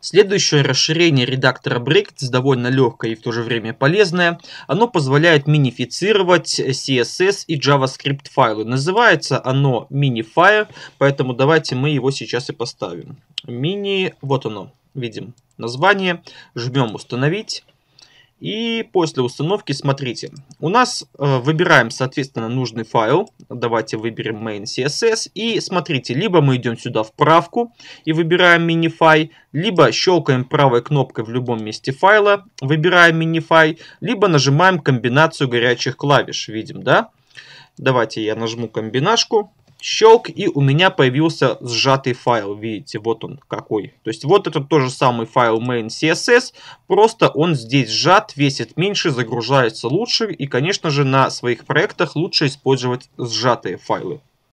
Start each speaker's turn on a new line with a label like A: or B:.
A: Следующее расширение редактора Brackets довольно легкое и в то же время полезное. Оно позволяет минифицировать CSS и JavaScript файлы. Называется оно Minify, поэтому давайте мы его сейчас и поставим. Мини, вот оно, видим название. Жмем установить. И после установки, смотрите, у нас э, выбираем, соответственно, нужный файл. Давайте выберем main CSS. И смотрите, либо мы идем сюда в правку и выбираем minify, либо щелкаем правой кнопкой в любом месте файла, выбираем minify, либо нажимаем комбинацию горячих клавиш. Видим, да? Давайте я нажму комбинашку щелк, и у меня появился сжатый файл. Видите, вот он какой. То есть вот это тот же самый файл main.css, просто он здесь сжат, весит меньше, загружается лучше, и, конечно же, на своих проектах лучше использовать сжатые файлы.